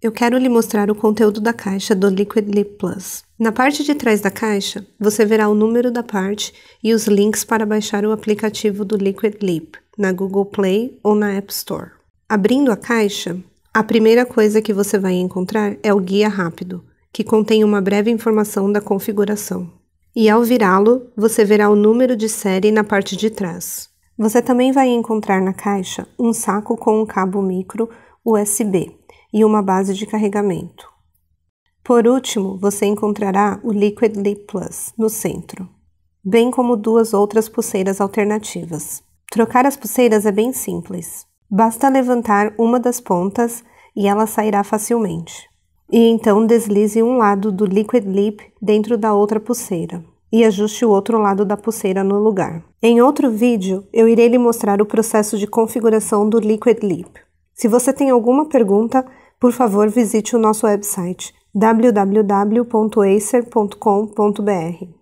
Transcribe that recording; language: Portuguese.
Eu quero lhe mostrar o conteúdo da caixa do Liquid Lip Plus. Na parte de trás da caixa, você verá o número da parte e os links para baixar o aplicativo do Liquid Lip na Google Play ou na App Store. Abrindo a caixa, a primeira coisa que você vai encontrar é o guia rápido, que contém uma breve informação da configuração. E ao virá-lo, você verá o número de série na parte de trás. Você também vai encontrar na caixa um saco com um cabo micro USB e uma base de carregamento. Por último, você encontrará o Liquid Lip Plus no centro, bem como duas outras pulseiras alternativas. Trocar as pulseiras é bem simples. Basta levantar uma das pontas e ela sairá facilmente. E então deslize um lado do Liquid Lip dentro da outra pulseira e ajuste o outro lado da pulseira no lugar. Em outro vídeo, eu irei lhe mostrar o processo de configuração do Liquid Lip. Se você tem alguma pergunta, por favor visite o nosso website www.acer.com.br.